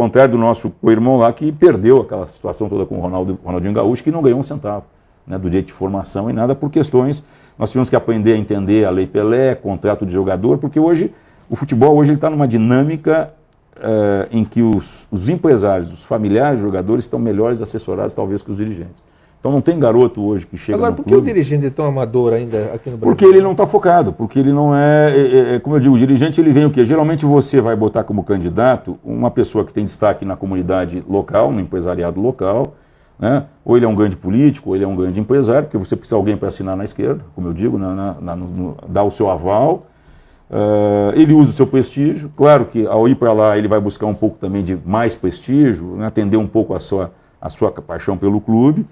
contrário do nosso irmão lá, que perdeu aquela situação toda com o Ronaldo, Ronaldinho Gaúcho, que não ganhou um centavo né, do direito de formação e nada, por questões. Nós tivemos que aprender a entender a Lei Pelé, contrato de jogador, porque hoje o futebol hoje está numa dinâmica uh, em que os, os empresários, os familiares dos jogadores estão melhores assessorados, talvez, que os dirigentes. Então não tem garoto hoje que chega Agora, por que clube, o dirigente é tão amador ainda aqui no Brasil? Porque ele não está focado, porque ele não é, é, é, é, Como eu digo, o dirigente ele vem o quê? Geralmente você vai botar como candidato uma pessoa que tem destaque na comunidade local, no empresariado local, né? ou ele é um grande político, ou ele é um grande empresário, porque você precisa de alguém para assinar na esquerda, como eu digo, na, na, no, no, dar o seu aval. Uh, ele usa o seu prestígio. Claro que ao ir para lá ele vai buscar um pouco também de mais prestígio, né? atender um pouco a sua, a sua paixão pelo clube.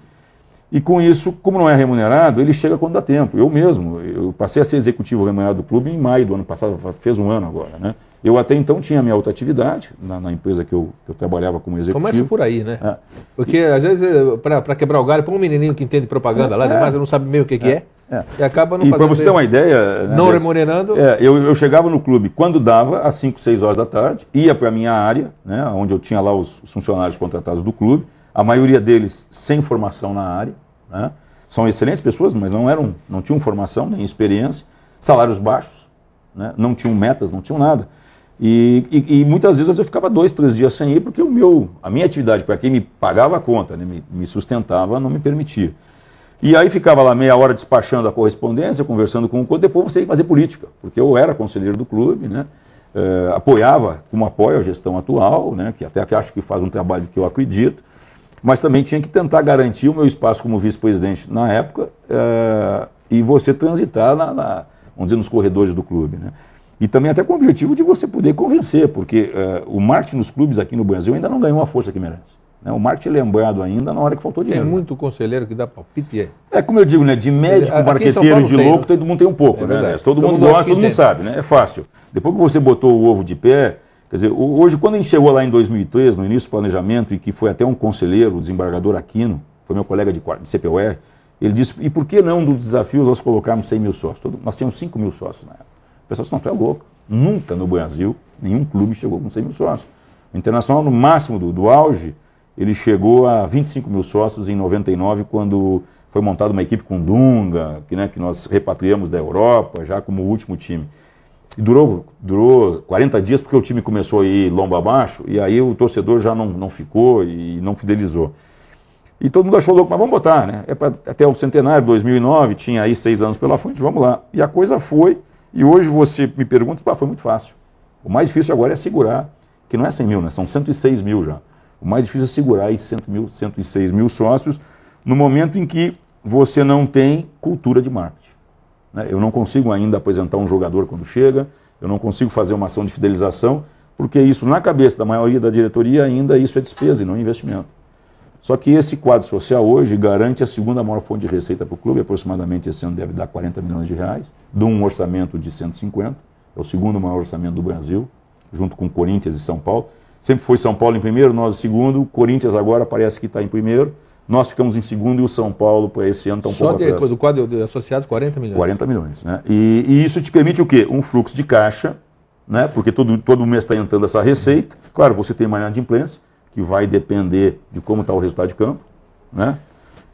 E com isso, como não é remunerado, ele chega quando dá tempo. Eu mesmo, eu passei a ser executivo remunerado do clube em maio do ano passado, fez um ano agora, né? Eu até então tinha minha outra atividade na, na empresa que eu, que eu, trabalhava como executivo. Começa por aí, né? É. Porque às vezes, eh, para quebrar o galho, põe um menininho que entende propaganda é, lá, é. demais não sabe meio o que, que é. é. é. E acaba não e para você ter uma ideia... Né, não remunerando... É, eu, eu chegava no clube quando dava, às 5, 6 horas da tarde, ia para a minha área, né, onde eu tinha lá os funcionários contratados do clube, a maioria deles sem formação na área. Né? São excelentes pessoas, mas não, eram, não tinham formação nem experiência, salários baixos, né? não tinham metas, não tinham nada. E, e, e, muitas vezes eu ficava dois, três dias sem ir, porque o meu, a minha atividade, para quem me pagava a conta, né, me, me, sustentava, não me permitia. E aí ficava lá meia hora despachando a correspondência, conversando com o clube, depois você ia fazer política, porque eu era conselheiro do clube, né, eh, apoiava, como apoio a gestão atual, né, que até acho que faz um trabalho que eu acredito, mas também tinha que tentar garantir o meu espaço como vice-presidente na época é, e você transitar na, na, vamos dizer, nos corredores do clube. Né? E também até com o objetivo de você poder convencer, porque é, o marketing nos clubes aqui no Brasil ainda não ganhou a força que merece. Né? O marketing é lembrado ainda na hora que faltou dinheiro. Tem né? muito conselheiro que dá palpite. É, é como eu digo, né? de médico, aqui marqueteiro, de louco, né? todo mundo tem um pouco. É né? Todo, todo, mundo gosta, todo mundo sabe, né? é fácil. Depois que você botou o ovo de pé Quer dizer, hoje, quando a gente chegou lá em 2003, no início do planejamento, e que foi até um conselheiro, o desembargador Aquino, foi meu colega de, de CPUR, ele disse, e por que não dos desafios nós colocarmos 100 mil sócios? Todo, nós tínhamos 5 mil sócios na época. O pessoal disse, não, tu é louco. Nunca no Brasil nenhum clube chegou com 100 mil sócios. O Internacional, no máximo do, do auge, ele chegou a 25 mil sócios em 99, quando foi montada uma equipe com Dunga, que, né, que nós repatriamos da Europa, já como último time. E durou, durou 40 dias porque o time começou a ir lomba abaixo e aí o torcedor já não, não ficou e não fidelizou. E todo mundo achou louco, mas vamos botar, né? É pra, até o centenário, 2009, tinha aí seis anos pela frente, vamos lá. E a coisa foi, e hoje você me pergunta, ah foi muito fácil. O mais difícil agora é segurar, que não é 100 mil, né? São 106 mil já. O mais difícil é segurar esses 100 mil, 106 mil sócios no momento em que você não tem cultura de marketing. Né? Eu não consigo ainda aposentar um jogador quando chega, eu não consigo fazer uma ação de fidelização, porque isso, na cabeça da maioria da diretoria, ainda isso é despesa e não é investimento. Só que esse quadro social hoje garante a segunda maior fonte de receita para o clube, aproximadamente esse ano deve dar 40 milhões de reais, de um orçamento de 150, é o segundo maior orçamento do Brasil, junto com Corinthians e São Paulo. Sempre foi São Paulo em primeiro, nós em segundo, Corinthians agora parece que está em primeiro, nós ficamos em segundo e o São Paulo, para esse ano, tão tá Só pouco de, atrás. do quadro de associados, 40 milhões. 40 milhões, né? E, e, isso te permite o quê? Um fluxo de caixa, né? Porque todo, todo mês está entrando essa receita. Claro, você tem uma inadimplência, que vai depender de como está o resultado de campo, né?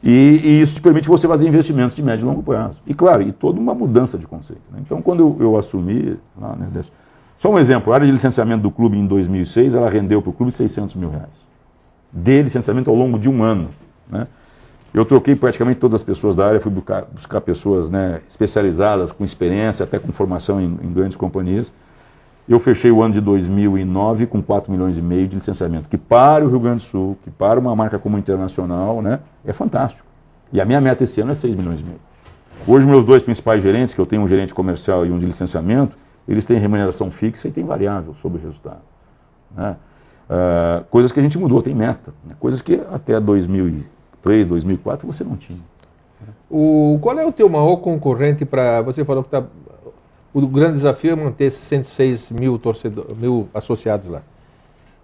E, e, isso te permite você fazer investimentos de médio e longo prazo. E claro, e toda uma mudança de conceito. Né? Então, quando eu, eu assumi, lá, né, desse, só um exemplo, a área de licenciamento do clube em 2006, ela rendeu para o clube 600 mil reais. De licenciamento ao longo de um ano. Né? Eu troquei praticamente todas as pessoas da área, fui buscar, buscar pessoas né, especializadas, com experiência, até com formação em, em grandes companhias. Eu fechei o ano de 2009 com 4 milhões e meio de licenciamento, que para o Rio Grande do Sul, que para uma marca como internacional, né, é fantástico. E a minha meta esse ano é 6 milhões e meio. Hoje, meus dois principais gerentes, que eu tenho um gerente comercial e um de licenciamento, eles têm remuneração fixa e têm variável sobre o resultado. Né? Uh, coisas que a gente mudou, tem meta. Né? Coisas que até 2000 2003, 2004, você não tinha. O, qual é o teu maior concorrente para. Você falou que tá, o grande desafio é manter 106 mil, torcedor, mil associados lá.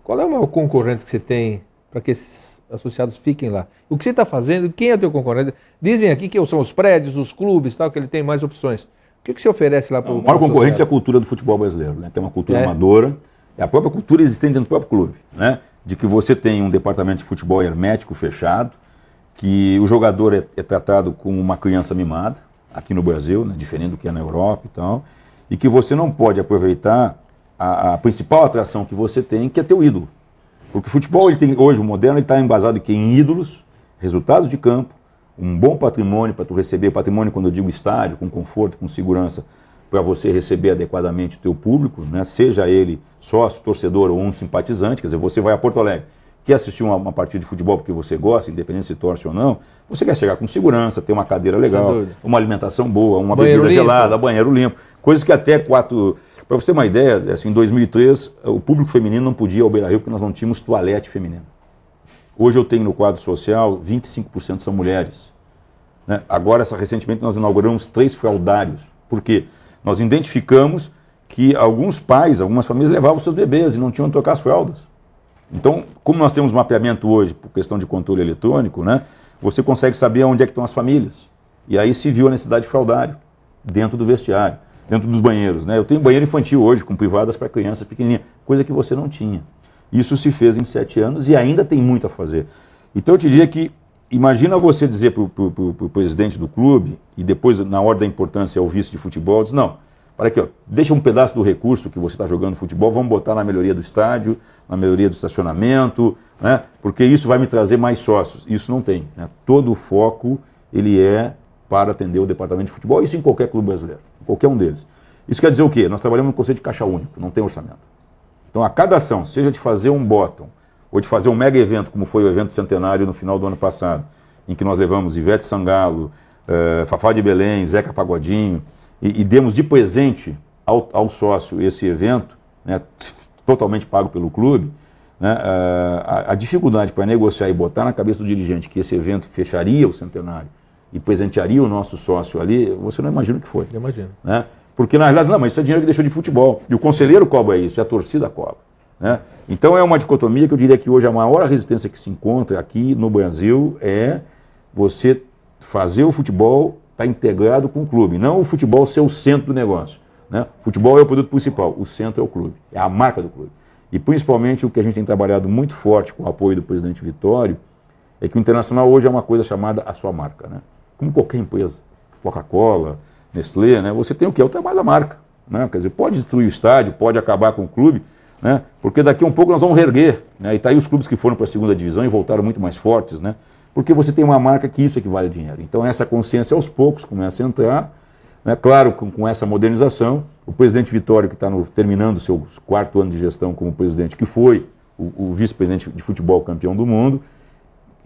Qual é o maior concorrente que você tem para que esses associados fiquem lá? O que você está fazendo? Quem é o teu concorrente? Dizem aqui que são os prédios, os clubes, tal, que ele tem mais opções. O que, que você oferece lá para o. O maior concorrente é a cultura do futebol brasileiro. Né? Tem uma cultura é. amadora, é a própria cultura existente dentro do próprio clube. Né? De que você tem um departamento de futebol hermético fechado, que o jogador é, é tratado como uma criança mimada, aqui no Brasil, né, diferente do que é na Europa e tal, e que você não pode aproveitar a, a principal atração que você tem, que é teu ídolo. Porque o futebol ele tem hoje, o moderno, está embasado aqui, em ídolos, resultados de campo, um bom patrimônio para tu receber, patrimônio quando eu digo estádio, com conforto, com segurança, para você receber adequadamente o teu público, né? seja ele sócio, torcedor ou um simpatizante, quer dizer, você vai a Porto Alegre, quer assistir uma, uma, partida de futebol porque você gosta, independente se torce ou não, você quer chegar com segurança, ter uma cadeira legal, uma alimentação boa, uma banheiro bebida limpo. gelada, banheiro limpo, coisas que até quatro. Para você ter uma ideia, assim, em 2003 o público feminino não podia ao Beira Rio porque nós não tínhamos toalete feminino. Hoje eu tenho no quadro social 25% são mulheres. Né? Agora, essa, recentemente, nós inauguramos três fraldários. Por quê? Nós identificamos que alguns pais, algumas famílias levavam seus bebês e não tinham onde trocar as fraldas. Então, como nós temos mapeamento hoje por questão de controle eletrônico, né, você consegue saber onde é que estão as famílias. E aí se viu a necessidade de fraudário dentro do vestiário, dentro dos banheiros. Né? Eu tenho banheiro infantil hoje, com privadas para crianças pequenininhas, coisa que você não tinha. Isso se fez em sete anos e ainda tem muito a fazer. Então eu te diria que, imagina você dizer para o presidente do clube, e depois, na hora da importância, ao é vice de futebol, diz, não, Olha aqui, ó, deixa um pedaço do recurso que você está jogando futebol, vamos botar na melhoria do estádio, na melhoria do estacionamento, né? porque isso vai me trazer mais sócios. Isso não tem. Né? Todo o foco ele é para atender o departamento de futebol, isso em qualquer clube brasileiro, qualquer um deles. Isso quer dizer o quê? Nós trabalhamos no conceito de caixa único, não tem orçamento. Então, a cada ação, seja de fazer um bottom ou de fazer um mega evento, como foi o evento centenário no final do ano passado, em que nós levamos Ivete Sangalo, eh, Fafá de Belém, Zeca Pagodinho, e, e demos de presente ao, ao sócio esse evento, né, totalmente pago pelo clube, né, eh, a, a, dificuldade para negociar e botar na cabeça do dirigente que esse evento fecharia o centenário e presentearia o nosso sócio ali, você não imagina o que foi. Eu imagino. Né? Porque, na realidade, não, mas isso é dinheiro que deixou de futebol. E o conselheiro cobra isso, e é a torcida cobra. Né? Então é uma dicotomia que eu diria que hoje a maior resistência que se encontra aqui no Brasil é você fazer o futebol está integrado com o clube, não o futebol ser o centro do negócio. Né? Futebol é o produto principal, o centro é o clube, é a marca do clube. E principalmente o que a gente tem trabalhado muito forte com o apoio do presidente Vitório é que o internacional hoje é uma coisa chamada a sua marca. Né? Como qualquer empresa, Coca-Cola, Nestlé, né? você tem o que? É o trabalho da marca. Né? Quer dizer, pode destruir o estádio, pode acabar com o clube, né? porque daqui a um pouco nós vamos reerguer. Né? E está aí os clubes que foram para a segunda divisão e voltaram muito mais fortes. Né? porque você tem uma marca que isso equivale é dinheiro. Então essa consciência aos poucos começa a entrar. Né? Claro, com, com essa modernização, o presidente Vitório, que está terminando seu quarto ano de gestão como presidente, que foi o, o vice-presidente de futebol campeão do mundo,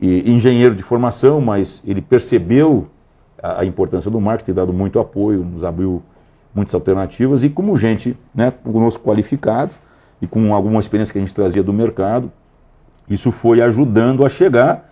e engenheiro de formação, mas ele percebeu a, a importância do marketing, tem dado muito apoio, nos abriu muitas alternativas, e como gente né, conosco qualificado e com alguma experiência que a gente trazia do mercado, isso foi ajudando a chegar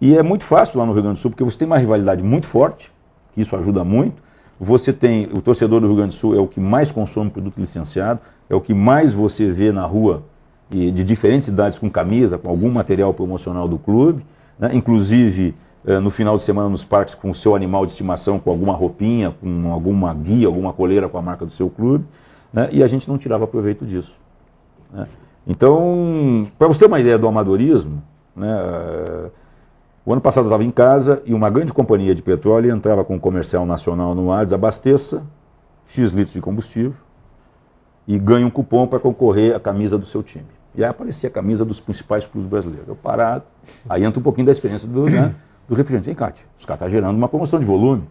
e é muito fácil lá no Rio Grande do Sul, porque você tem uma rivalidade muito forte, que isso ajuda muito. Você tem, o torcedor do Rio Grande do Sul é o que mais consome produto licenciado, é o que mais você vê na rua e de diferentes idades com camisa, com algum material promocional do clube, né? inclusive eh, no final de semana nos parques com o seu animal de estimação, com alguma roupinha, com alguma guia, alguma coleira com a marca do seu clube, né? e a gente não tirava proveito disso. Né? Então, para você ter uma ideia do amadorismo, né? Eh, o ano passado eu estava em casa e uma grande companhia de petróleo entrava com um comercial nacional no ar, desabasteça X litros de combustível e ganha um cupom para concorrer à camisa do seu time. E aí aparecia a camisa dos principais clubes brasileiros. Eu parado, aí entra um pouquinho da experiência do, né, do refrigerante. Vem, Cátia, os caras estão tá gerando uma promoção de volume.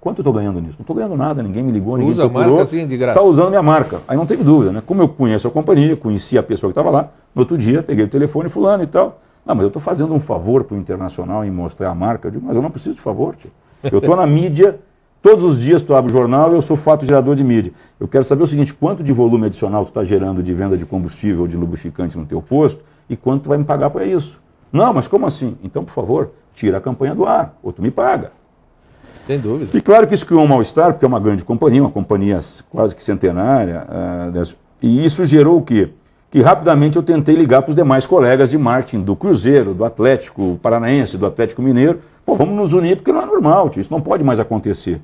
Quanto eu estou ganhando nisso? Não estou ganhando nada, ninguém me ligou, ninguém Usa me procurou. Está assim, tá usando minha marca. Aí não teve dúvida, né? Como eu conheço a companhia, conheci a pessoa que estava lá, no outro dia peguei o telefone fulano e tal. Não, mas eu estou fazendo um favor para o Internacional em mostrar a marca. Eu digo, mas eu não preciso de favor, tio. Eu estou na mídia, todos os dias tu abre o jornal e eu sou fato gerador de mídia. Eu quero saber o seguinte, quanto de volume adicional tu está gerando de venda de combustível ou de lubrificante no teu posto e quanto tu vai me pagar para isso. Não, mas como assim? Então, por favor, tira a campanha do ar, ou tu me paga. Sem dúvida. E claro que isso criou um mal-estar, porque é uma grande companhia, uma companhia quase que centenária. Uh, e isso gerou o quê? que rapidamente eu tentei ligar para os demais colegas de marketing do Cruzeiro, do Atlético Paranaense, do Atlético Mineiro. Pô, vamos nos unir porque não é normal, tio, isso não pode mais acontecer.